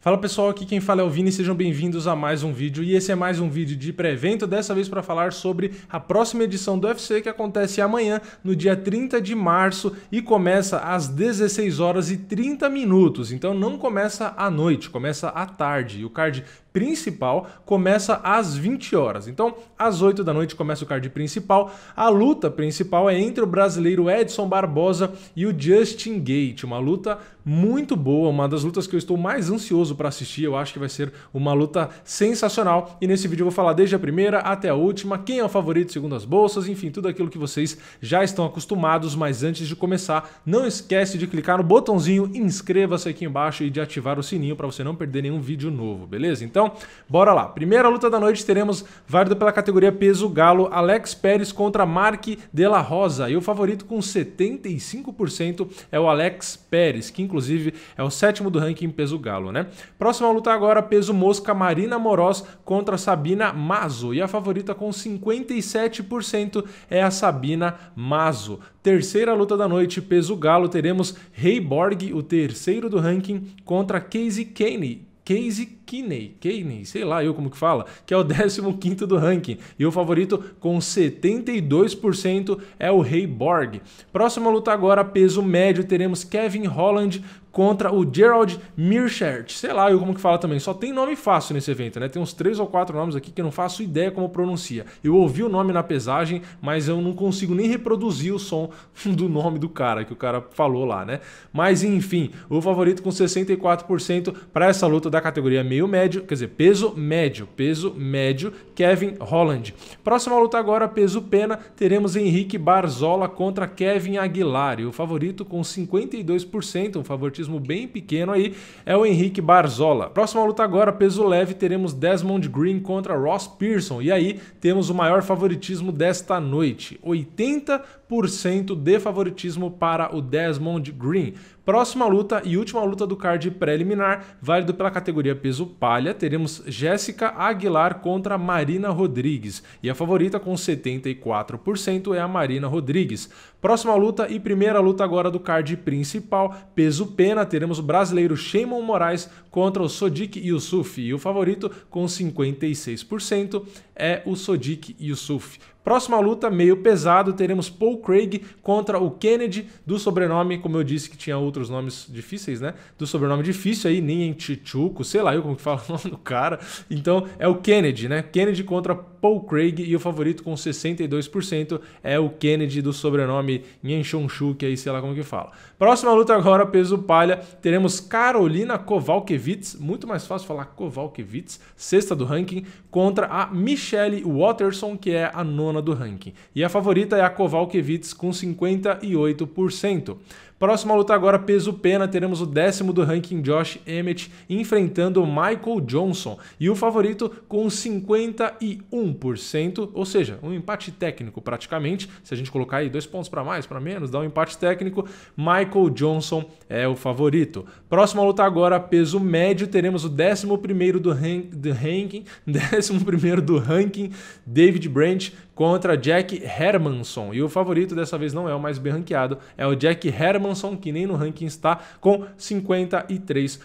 Fala pessoal, aqui quem fala é o Vini, sejam bem-vindos a mais um vídeo. E esse é mais um vídeo de pré-evento, dessa vez para falar sobre a próxima edição do UFC que acontece amanhã, no dia 30 de março, e começa às 16 horas e 30 minutos. Então não começa à noite, começa à tarde. E o card principal começa às 20 horas. Então, às 8 da noite começa o card principal. A luta principal é entre o brasileiro Edson Barbosa e o Justin Gate, uma luta muito boa, uma das lutas que eu estou mais ansioso para assistir. Eu acho que vai ser uma luta sensacional. E nesse vídeo eu vou falar desde a primeira até a última, quem é o favorito segundo as bolsas, enfim, tudo aquilo que vocês já estão acostumados. Mas antes de começar, não esquece de clicar no botãozinho inscreva-se aqui embaixo e de ativar o sininho para você não perder nenhum vídeo novo, beleza? Então, então, bora lá. Primeira luta da noite teremos válido pela categoria peso galo Alex Pérez contra Mark de la Rosa. E o favorito com 75% é o Alex Pérez, que inclusive é o sétimo do ranking peso galo, né? Próxima luta agora, peso mosca Marina Moroz contra Sabina Mazo. E a favorita com 57% é a Sabina Mazo. Terceira luta da noite, peso galo, teremos Rei Borg, o terceiro do ranking, contra Casey Kane. Casey Kinney, Kinney, sei lá eu como que fala, que é o 15 quinto do ranking. E o favorito com 72% é o Rei Borg. Próxima luta agora, peso médio, teremos Kevin Holland contra o Gerald Mirchert. Sei lá eu como que fala também. Só tem nome fácil nesse evento, né? Tem uns três ou quatro nomes aqui que eu não faço ideia como pronuncia. Eu ouvi o nome na pesagem, mas eu não consigo nem reproduzir o som do nome do cara que o cara falou lá, né? Mas enfim, o favorito com 64% para essa luta da categoria meio meio médio, quer dizer, peso médio, peso médio, Kevin Holland. Próxima luta agora, peso pena, teremos Henrique Barzola contra Kevin Aguilar. E o favorito com 52%, um favoritismo bem pequeno aí, é o Henrique Barzola. Próxima luta agora, peso leve, teremos Desmond Green contra Ross Pearson. E aí temos o maior favoritismo desta noite, 80% de favoritismo para o Desmond Green. Próxima luta e última luta do card preliminar, válido pela categoria peso palha, teremos Jéssica Aguilar contra Marina Rodrigues. E a favorita com 74% é a Marina Rodrigues. Próxima luta e primeira luta agora do card principal, peso pena, teremos o brasileiro Sheamon Moraes contra o Sodik Yusuf. E o favorito com 56% é o Sodik Yusuf. Próxima luta, meio pesado, teremos Paul Craig contra o Kennedy, do sobrenome, como eu disse que tinha outros nomes difíceis, né? Do sobrenome difícil aí, Nien Chichuco, sei lá eu como que fala o nome do cara. Então é o Kennedy, né? Kennedy contra Paul Craig e o favorito com 62% é o Kennedy do sobrenome Nien Chonchu, que aí sei lá como que fala. Próxima luta agora, peso palha, teremos Carolina Kowalkiewicz, muito mais fácil falar Kowalkiewicz, sexta do ranking, contra a Michelle Watterson, que é a nona do ranking. E a favorita é a Kovalkiewicz com 58%. Próxima luta agora, peso pena, teremos o décimo do ranking Josh Emmett enfrentando Michael Johnson e o favorito com 51%, ou seja, um empate técnico praticamente. Se a gente colocar aí dois pontos para mais, para menos, dá um empate técnico. Michael Johnson é o favorito. Próxima luta agora, peso médio, teremos o décimo primeiro do, ran do ranking, décimo primeiro do ranking, David Branch contra Jack Hermanson. E o favorito dessa vez não é o mais bem ranqueado, é o Jack Hermanson Edmondson, que nem no ranking está, com 53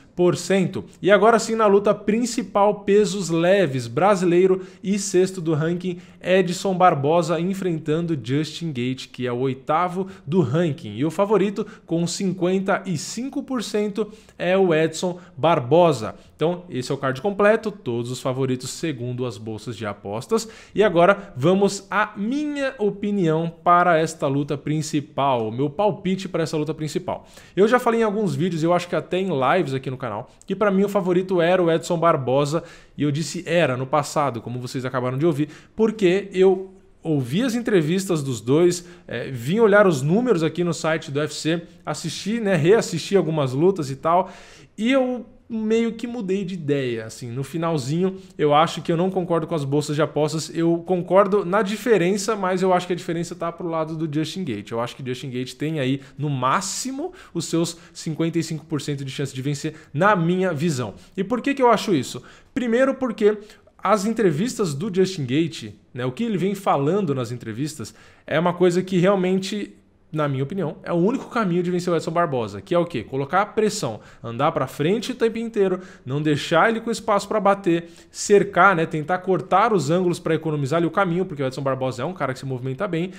e agora sim na luta principal pesos leves brasileiro e sexto do ranking Edson Barbosa enfrentando Justin Gate, que é o oitavo do ranking. E o favorito com 55% é o Edson Barbosa. Então, esse é o card completo, todos os favoritos segundo as bolsas de apostas. E agora vamos à minha opinião para esta luta principal, o meu palpite para essa luta principal. Eu já falei em alguns vídeos, eu acho que até em lives aqui no canal. que para mim o favorito era o Edson Barbosa, e eu disse era no passado, como vocês acabaram de ouvir, porque eu ouvi as entrevistas dos dois, é, vim olhar os números aqui no site do UFC, assisti, né, reassisti algumas lutas e tal, e eu meio que mudei de ideia, assim, no finalzinho eu acho que eu não concordo com as bolsas de apostas, eu concordo na diferença, mas eu acho que a diferença está pro lado do Justin Gate. Eu acho que Justin Gate tem aí no máximo os seus 55% de chance de vencer na minha visão. E por que que eu acho isso? Primeiro porque as entrevistas do Justin Gate, né, o que ele vem falando nas entrevistas é uma coisa que realmente na minha opinião, é o único caminho de vencer o Edson Barbosa, que é o quê? Colocar a pressão, andar para frente o tempo inteiro, não deixar ele com espaço para bater, cercar, né, tentar cortar os ângulos para economizar ali o caminho, porque o Edson Barbosa é um cara que se movimenta bem.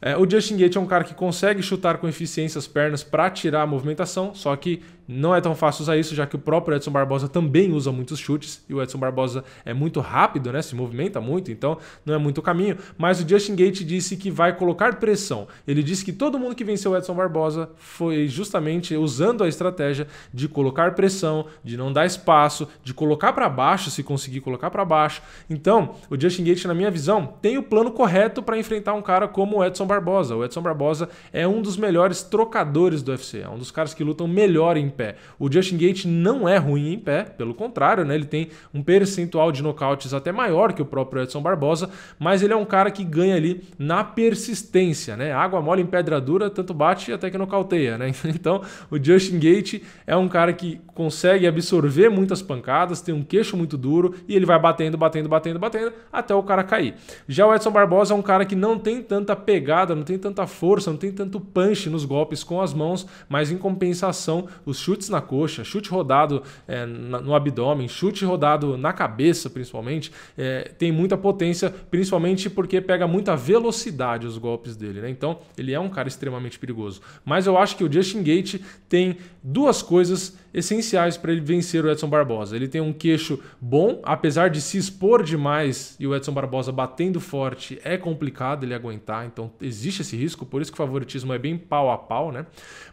É, o Justin Gates é um cara que consegue chutar com eficiência as pernas para tirar a movimentação, só que não é tão fácil usar isso, já que o próprio Edson Barbosa também usa muitos chutes e o Edson Barbosa é muito rápido, né? Se movimenta muito, então não é muito o caminho. Mas o Justin Gate disse que vai colocar pressão. Ele disse que todo mundo que venceu o Edson Barbosa foi justamente usando a estratégia de colocar pressão, de não dar espaço, de colocar para baixo, se conseguir colocar para baixo. Então, o Justin Gate, na minha visão, tem o plano correto para enfrentar um cara como o Edson Barbosa. O Edson Barbosa é um dos melhores trocadores do UFC, é um dos caras que lutam melhor em pé. O Justin Gate não é ruim em pé, pelo contrário, né? Ele tem um percentual de nocautes até maior que o próprio Edson Barbosa, mas ele é um cara que ganha ali na persistência, né? Água mole em pedra dura, tanto bate até que nocauteia, né? Então, o Justin Gate é um cara que consegue absorver muitas pancadas, tem um queixo muito duro e ele vai batendo, batendo, batendo, batendo até o cara cair. Já o Edson Barbosa é um cara que não tem tanta pegada, não tem tanta força, não tem tanto punch nos golpes com as mãos, mas em compensação, os chutes na coxa, chute rodado é, no abdômen, chute rodado na cabeça, principalmente, é, tem muita potência, principalmente porque pega muita velocidade os golpes dele. Né? Então, ele é um cara extremamente perigoso. Mas eu acho que o Justin Gate tem duas coisas essenciais para ele vencer o Edson Barbosa. Ele tem um queixo bom, apesar de se expor demais e o Edson Barbosa batendo forte, é complicado ele aguentar, então existe esse risco, por isso que o favoritismo é bem pau a pau, né?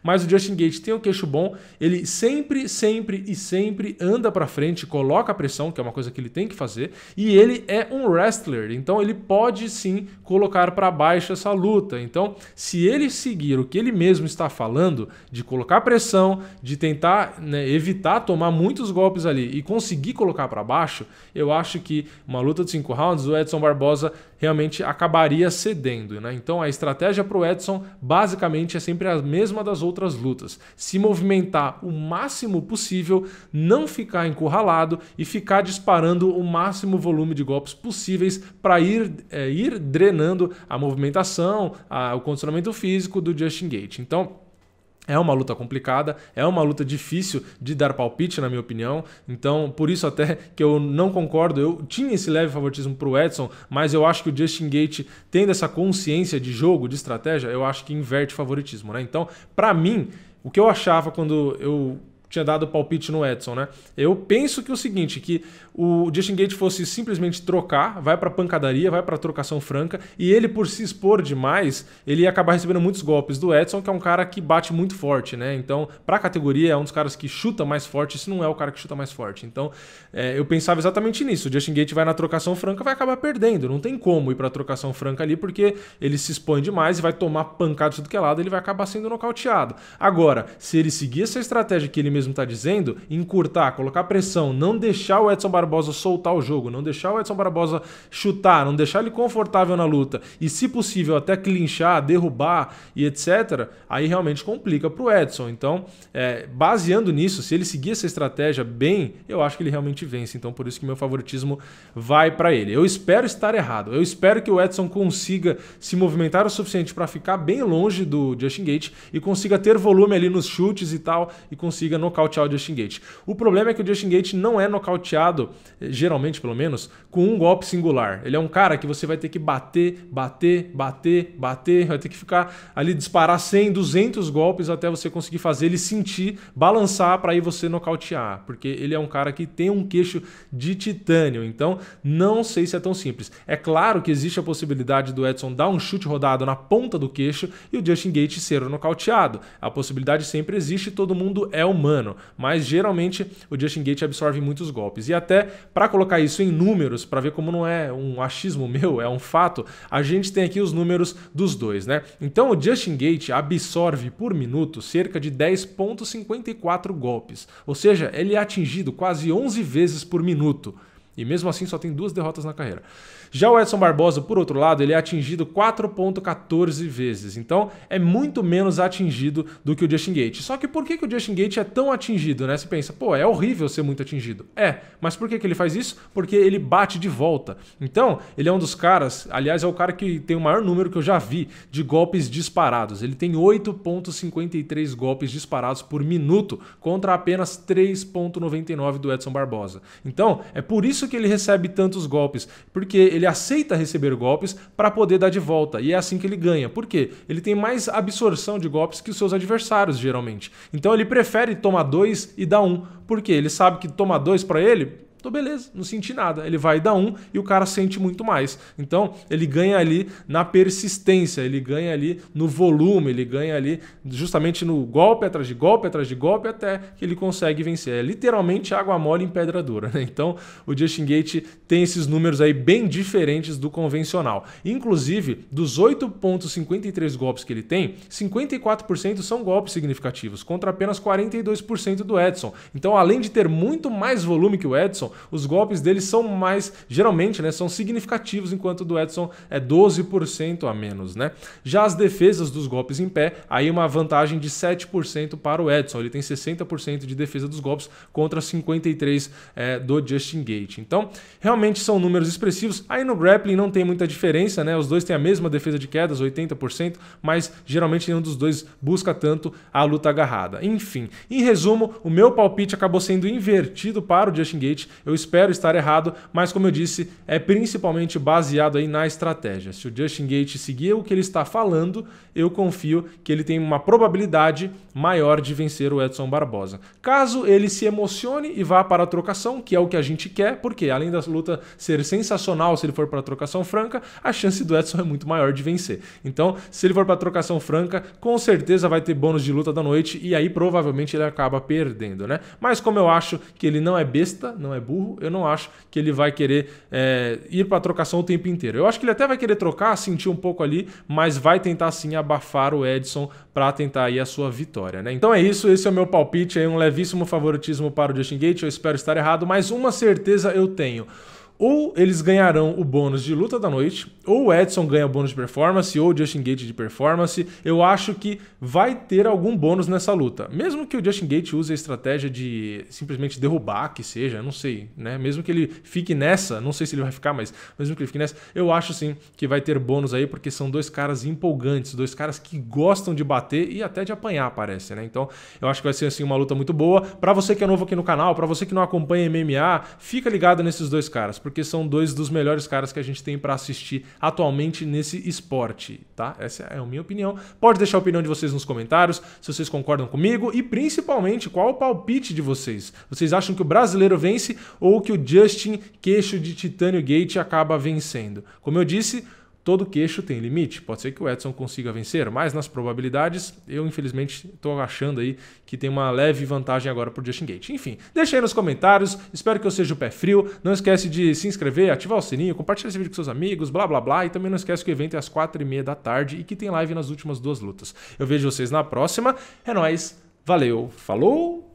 Mas o Justin Gate tem um queixo bom, ele sempre, sempre e sempre anda para frente, coloca a pressão, que é uma coisa que ele tem que fazer, e ele é um wrestler, então ele pode sim colocar para baixo essa luta. Então, se ele seguir o que ele mesmo está falando, de colocar pressão, de tentar né, evitar tomar muitos golpes ali e conseguir colocar para baixo, eu acho que uma luta de cinco rounds, o Edson Barbosa realmente acabaria cedendo. Né? Então a estratégia para o Edson basicamente é sempre a mesma das outras lutas: se movimentar o máximo possível, não ficar encurralado e ficar disparando o máximo volume de golpes possíveis para ir, é, ir drenando a movimentação, a, o condicionamento físico do Justin Gate. Então é uma luta complicada, é uma luta difícil de dar palpite, na minha opinião. Então, por isso até que eu não concordo. Eu tinha esse leve favoritismo para o Edson, mas eu acho que o Justin Gate, tendo essa consciência de jogo, de estratégia, eu acho que inverte favoritismo, né? Então, para mim, o que eu achava quando eu tinha dado palpite no Edson, né? Eu penso que é o seguinte, que o Justin Gate fosse simplesmente trocar, vai para pancadaria, vai para trocação franca, e ele por se expor demais, ele ia acabar recebendo muitos golpes do Edson, que é um cara que bate muito forte, né? Então, para a categoria, é um dos caras que chuta mais forte, se não é o cara que chuta mais forte. Então, é, eu pensava exatamente nisso. O Justin Gate vai na trocação franca, vai acabar perdendo, não tem como ir para trocação franca ali, porque ele se expõe demais e vai tomar pancada de tudo que é lado, ele vai acabar sendo nocauteado. Agora, se ele seguir essa estratégia que ele mesmo mesmo está dizendo, encurtar, colocar pressão, não deixar o Edson Barbosa soltar o jogo, não deixar o Edson Barbosa chutar, não deixar ele confortável na luta e, se possível, até clinchar, derrubar e etc., aí realmente complica para o Edson. Então, é, baseando nisso, se ele seguir essa estratégia bem, eu acho que ele realmente vence. Então, por isso que meu favoritismo vai para ele. Eu espero estar errado. Eu espero que o Edson consiga se movimentar o suficiente para ficar bem longe do Justin Gate e consiga ter volume ali nos chutes e tal e consiga nocautear o Justin Gate. O problema é que o Justin Gate não é nocauteado, eh, geralmente pelo menos, com um golpe singular. Ele é um cara que você vai ter que bater, bater, bater, bater, vai ter que ficar ali disparar 100, 200 golpes até você conseguir fazer ele sentir, balançar para aí você nocautear, porque ele é um cara que tem um queixo de titânio. Então, não sei se é tão simples. É claro que existe a possibilidade do Edson dar um chute rodado na ponta do queixo e o Justin Gate ser nocauteado. A possibilidade sempre existe, todo mundo é humano ano, mas geralmente o Justin Gate absorve muitos golpes. E até para colocar isso em números, para ver como não é um achismo meu, é um fato, a gente tem aqui os números dos dois, né? Então o Justin Gate absorve por minuto cerca de 10.54 golpes, ou seja, ele é atingido quase 11 vezes por minuto. E mesmo assim só tem duas derrotas na carreira. Já o Edson Barbosa, por outro lado, ele é atingido 4.14 vezes. Então é muito menos atingido do que o Justin Gate. Só que por que, que o Justin Gate é tão atingido, né? Você pensa, pô, é horrível ser muito atingido. É, mas por que, que ele faz isso? Porque ele bate de volta. Então, ele é um dos caras, aliás, é o cara que tem o maior número que eu já vi de golpes disparados. Ele tem 8.53 golpes disparados por minuto contra apenas 3.99 do Edson Barbosa. Então, é por isso isso que ele recebe tantos golpes, porque ele aceita receber golpes para poder dar de volta. E é assim que ele ganha. Por quê? Ele tem mais absorção de golpes que os seus adversários, geralmente. Então ele prefere tomar dois e dar um. Por quê? Ele sabe que tomar dois para ele então, beleza, não senti nada. Ele vai dar um e o cara sente muito mais. Então, ele ganha ali na persistência, ele ganha ali no volume, ele ganha ali justamente no golpe atrás de golpe, atrás de golpe, até que ele consegue vencer. É literalmente água mole em pedra dura. Né? Então, o Justin Gate tem esses números aí bem diferentes do convencional. Inclusive, dos 8,53 golpes que ele tem, 54% são golpes significativos, contra apenas 42% do Edson. Então, além de ter muito mais volume que o Edson, os golpes dele são mais, geralmente, né, são significativos, enquanto o do Edson é 12% a menos, né? Já as defesas dos golpes em pé, aí uma vantagem de 7% para o Edson. Ele tem 60% de defesa dos golpes contra 53 é, eh, do Justin Gate. Então, realmente são números expressivos. Aí no grappling não tem muita diferença, né? Os dois têm a mesma defesa de quedas, 80%, mas geralmente nenhum dos dois busca tanto a luta agarrada. Enfim, em resumo, o meu palpite acabou sendo invertido para o Justin Gate. Eu espero estar errado, mas como eu disse, é principalmente baseado aí na estratégia. Se o Justin Gates seguir o que ele está falando, eu confio que ele tem uma probabilidade maior de vencer o Edson Barbosa. Caso ele se emocione e vá para a trocação, que é o que a gente quer, porque além da luta ser sensacional se ele for para a trocação franca, a chance do Edson é muito maior de vencer. Então, se ele for para a trocação franca, com certeza vai ter bônus de luta da noite e aí provavelmente ele acaba perdendo, né? Mas como eu acho que ele não é besta, não é burro, burro, eu não acho que ele vai querer é, ir para a trocação o tempo inteiro. Eu acho que ele até vai querer trocar, sentir um pouco ali, mas vai tentar sim abafar o Edson para tentar aí a sua vitória, né? Então é isso, esse é o meu palpite, aí é um levíssimo favoritismo para o Justin Gate. Eu espero estar errado, mas uma certeza eu tenho ou eles ganharão o bônus de luta da noite, ou o Edson ganha bônus de performance, ou o Justin Gate de performance. Eu acho que vai ter algum bônus nessa luta. Mesmo que o Justin Gate use a estratégia de simplesmente derrubar, que seja, não sei, né? Mesmo que ele fique nessa, não sei se ele vai ficar, mas mesmo que ele fique nessa, eu acho sim que vai ter bônus aí, porque são dois caras empolgantes, dois caras que gostam de bater e até de apanhar, parece, né? Então, eu acho que vai ser assim uma luta muito boa. Para você que é novo aqui no canal, para você que não acompanha MMA, fica ligado nesses dois caras porque são dois dos melhores caras que a gente tem para assistir atualmente nesse esporte, tá? Essa é a minha opinião. Pode deixar a opinião de vocês nos comentários, se vocês concordam comigo e principalmente qual o palpite de vocês. Vocês acham que o brasileiro vence ou que o Justin Queixo de Titânio Gate acaba vencendo? Como eu disse, Todo queixo tem limite. Pode ser que o Edson consiga vencer, mas nas probabilidades, eu infelizmente estou achando aí que tem uma leve vantagem agora para o Justin Gate. Enfim, deixa aí nos comentários. Espero que eu seja o pé frio. Não esquece de se inscrever, ativar o sininho, compartilhar esse vídeo com seus amigos, blá blá blá. E também não esquece que o evento é às quatro e meia da tarde e que tem live nas últimas duas lutas. Eu vejo vocês na próxima. É nóis. Valeu. Falou.